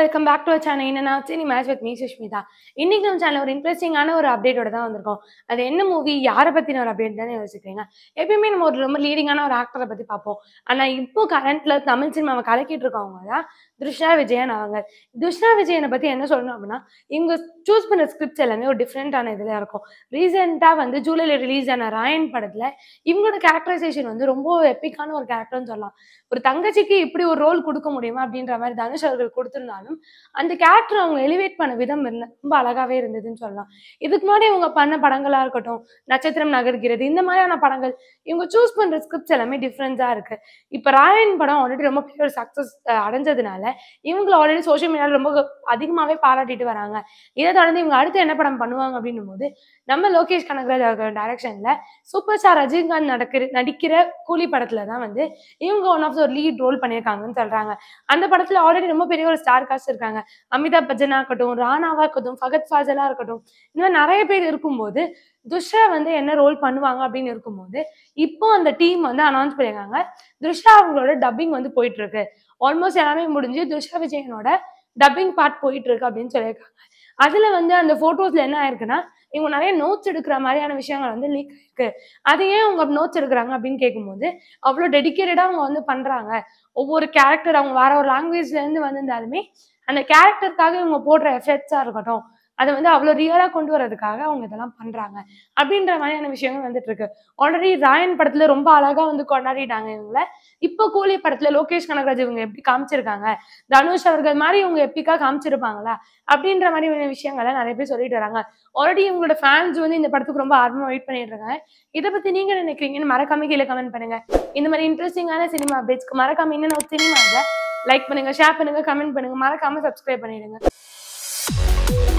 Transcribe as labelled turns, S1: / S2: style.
S1: welcome back to channel என்னன்னா cine match with me Sushmita இன்னைக்கு நம்ம சேனல் ஒரு இன்ட்ரெஸ்டிங்கான ஒரு அப்டேட்டோட தான் வந்திருக்கோம் அது என்ன மூவி யாரை பற்றின ஒரு அப்டேட் தானே யோசிக்கிறீங்க எப்பயுமே நம்ம ஒரு ரொம்ப லீடிங்கான ஒரு ஆக்டரை பற்றி பார்ப்போம் ஆனால் இப்போ கரண்ட்ல தமிழ் சினிமாவை கலக்கிட்டு இருக்கவங்க தான் திருஷ்ணா விஜயன் அவங்க திருஷ்ணா விஜயனை பற்றி என்ன சொல்லணும் அப்படின்னா இவங்க சூஸ் பண்ண ஸ்கிரிப்ட்ஸ் எல்லாமே ஒரு டிஃப்ரெண்ட்டான இதுல இருக்கும் ரீசெண்டாக வந்து ஜூலைல ரிலீஸ் ஆன ராயன் படத்தில் இவங்களோட கேரக்டரைசேஷன் வந்து ரொம்ப எப்பிக்கான ஒரு கேரக்டர்னு சொல்லலாம் ஒரு தங்கச்சிக்கு இப்படி ஒரு ரோல் கொடுக்க முடியுமா அப்படின்ற மாதிரி தனுஷ் அவர்கள் கொடுத்துருந்தாலும் இருந்தாலும் அந்த கேரக்டர் அவங்க எலிவேட் பண்ண விதம் இருந்த ரொம்ப அழகாவே இருந்ததுன்னு சொல்லலாம் இதுக்கு முன்னாடி இவங்க பண்ண படங்களா இருக்கட்டும் நட்சத்திரம் நகர்கிறது இந்த மாதிரியான படங்கள் இவங்க சூஸ் பண்ற ஸ்கிரிப்ட்ஸ் எல்லாமே டிஃப்ரெண்டா இருக்கு இப்ப ராயன் படம் ஆல்ரெடி ரொம்ப பெரிய ஒரு சக்சஸ் அடைஞ்சதுனால இவங்களை ஆல்ரெடி சோஷியல் மீடியாவில் ரொம்ப அதிகமாவே பாராட்டிட்டு வராங்க இதை தொடர்ந்து இவங்க அடுத்து என்ன படம் பண்ணுவாங்க அப்படின்னும் போது நம்ம லோகேஷ் கனகராஜ் டைரக்ஷன்ல சூப்பர் ஸ்டார் ரஜினிகாந்த் நடக்கிற நடிக்கிற கூலி படத்துலதான் தான் வந்து இவங்க ஒன் ஆஃப் ஒரு லீட் ரோல் பண்ணியிருக்காங்கன்னு சொல்றாங்க அந்த படத்துல ஆல்ரெடி ரொம்ப பெரிய ஒரு ஸ்டார் ஸ்டார்ஸ் இருக்காங்க அமிதாப் பச்சனா இருக்கட்டும் ராணாவா இருக்கட்டும் ஃபகத் ஃபாஜலா இருக்கட்டும் இந்த மாதிரி நிறைய பேர் இருக்கும்போது துஷா வந்து என்ன ரோல் பண்ணுவாங்க அப்படின்னு இருக்கும்போது இப்போ அந்த டீம் வந்து அனௌன்ஸ் பண்ணியிருக்காங்க துஷா அவங்களோட டப்பிங் வந்து போயிட்டு இருக்கு ஆல்மோஸ்ட் எல்லாமே முடிஞ்சு துஷா விஜயனோட டப்பிங் பார்ட் போயிட்டு இருக்கு அப்படின்னு சொல்லியிருக்காங்க அதில் வந்து அந்த ஃபோட்டோஸில் என்ன ஆயிருக்குன்னா இவங்க நிறைய நோட்ஸ் எடுக்கிற மாதிரியான விஷயங்கள் வந்து லீக் ஆயிருக்கு அது ஏன் அவங்க நோட்ஸ் எடுக்கிறாங்க அப்படின்னு கேட்கும்போது அவ்வளோ டெடிக்கேட்டடாக அவங்க வந்து பண்ணுறாங்க ஒவ்வொரு கேரக்டர் அவங்க வேற ஒரு லாங்குவேஜ்லேருந்து வந்திருந்தாலுமே அந்த கேரக்டருக்காக இவங்க போடுற எஃபெக்ட்ஸாக இருக்கட்டும் அதை வந்து அவ்வளோ ரியலாக கொண்டு வர்றதுக்காக அவங்க இதெல்லாம் பண்ணுறாங்க அப்படின்ற மாதிரியான விஷயங்கள் வந்துட்டு இருக்கு ஆல்ரெடி ராயன் படத்துல ரொம்ப அழகாக வந்து கொண்டாடிட்டாங்க இவங்கள இப்போ கூலி படத்துல லோகேஷ் கனகராஜ் இவங்க எப்படி காமிச்சிருக்காங்க தனுஷ் அவர்கள் மாதிரி இவங்க எப்படிக்கா காமிச்சிருப்பாங்களா அப்படின்ற மாதிரியான விஷயங்கள்லாம் நிறைய பேர் சொல்லிட்டு வராங்க ஆல்ரெடி இவங்களோட ஃபேன்ஸ் வந்து இந்த படத்துக்கு ரொம்ப ஆர்வமாக வெயிட் பண்ணிட்டு இருக்காங்க இதை பற்றி நீங்கள் நினைக்கிறீங்கன்னு மறக்காம கீழே கமெண்ட் பண்ணுங்க இந்த மாதிரி இன்ட்ரெஸ்டிங்கான சினிமா அப்டேட்ஸ்க்கு மறக்காம என்னென்ன சினிமாவில் லைக் பண்ணுங்க ஷேர் பண்ணுங்க கமெண்ட் பண்ணுங்க மறக்காம சப்ஸ்கிரைப் பண்ணிடுங்க